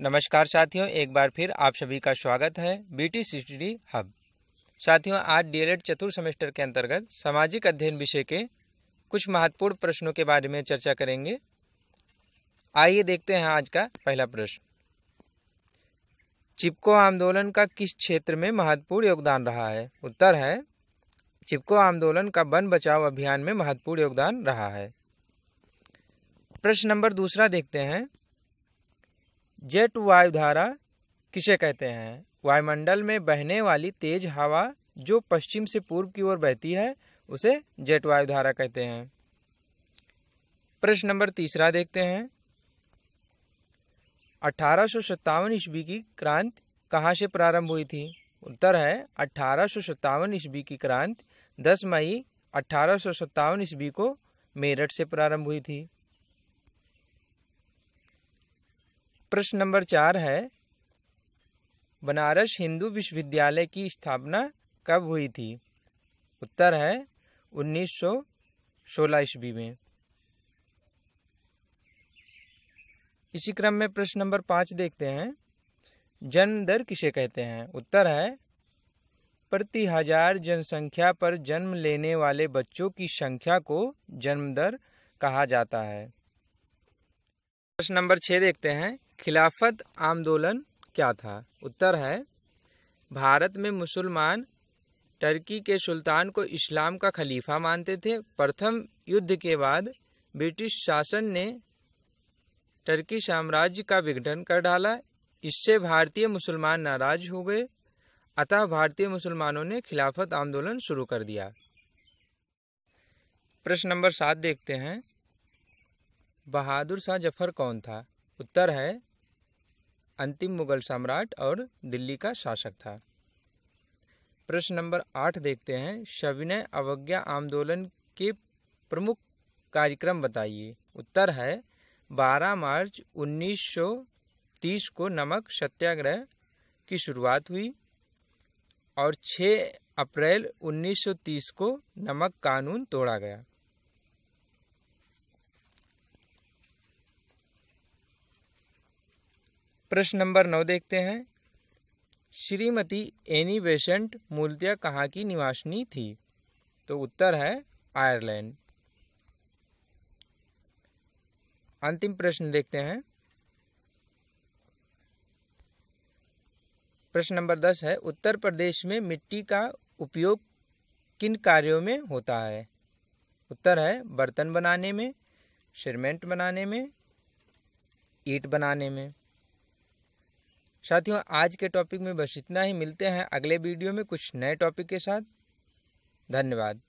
नमस्कार साथियों एक बार फिर आप सभी का स्वागत है बीटी सी हब साथियों आज डीएलएड चतुर्थ सेमेस्टर के अंतर्गत सामाजिक अध्ययन विषय के कुछ महत्वपूर्ण प्रश्नों के बारे में चर्चा करेंगे आइए देखते हैं आज का पहला प्रश्न चिपको आंदोलन का किस क्षेत्र में महत्वपूर्ण योगदान रहा है उत्तर है चिपको आंदोलन का वन बचाव अभियान में महत्वपूर्ण योगदान रहा है प्रश्न नंबर दूसरा देखते हैं जेट वायुधारा किसे कहते हैं वायुमंडल में बहने वाली तेज हवा जो पश्चिम से पूर्व की ओर बहती है उसे जेट वायुधारा कहते हैं प्रश्न नंबर तीसरा देखते हैं अठारह सौ सत्तावन ईस्वी की क्रांति कहाँ से प्रारंभ हुई थी उत्तर है अठारह सौ सत्तावन ईस्वी की क्रांति दस मई अठारह सौ सत्तावन ईस्वी को मेरठ से प्रारंभ हुई थी प्रश्न नंबर चार है बनारस हिंदू विश्वविद्यालय की स्थापना कब हुई थी उत्तर है 1916 ईस्वी में इसी क्रम में प्रश्न नंबर पाँच देखते हैं जन्म दर किसे कहते हैं उत्तर है प्रति हजार जनसंख्या पर जन्म लेने वाले बच्चों की संख्या को जन्म दर कहा जाता है प्रश्न नंबर छः देखते हैं खिलाफत आंदोलन क्या था उत्तर है भारत में मुसलमान टर्की के सुल्तान को इस्लाम का खलीफा मानते थे प्रथम युद्ध के बाद ब्रिटिश शासन ने टर्की साम्राज्य का विघटन कर डाला इससे भारतीय मुसलमान नाराज हो गए अतः भारतीय मुसलमानों ने खिलाफत आंदोलन शुरू कर दिया प्रश्न नंबर सात देखते हैं बहादुर शाह जफर कौन था उत्तर है अंतिम मुगल सम्राट और दिल्ली का शासक था प्रश्न नंबर आठ देखते हैं सविनय अवज्ञा आंदोलन के प्रमुख कार्यक्रम बताइए उत्तर है 12 मार्च 1930 को नमक सत्याग्रह की शुरुआत हुई और 6 अप्रैल 1930 को नमक कानून तोड़ा गया प्रश्न नंबर नौ देखते हैं श्रीमती एनी बेसेंट मूलतिया कहाँ की निवासनी थी तो उत्तर है आयरलैंड अंतिम प्रश्न देखते हैं प्रश्न नंबर दस है उत्तर प्रदेश में मिट्टी का उपयोग किन कार्यों में होता है उत्तर है बर्तन बनाने में सीमेंट बनाने में ईट बनाने में साथियों आज के टॉपिक में बस इतना ही मिलते हैं अगले वीडियो में कुछ नए टॉपिक के साथ धन्यवाद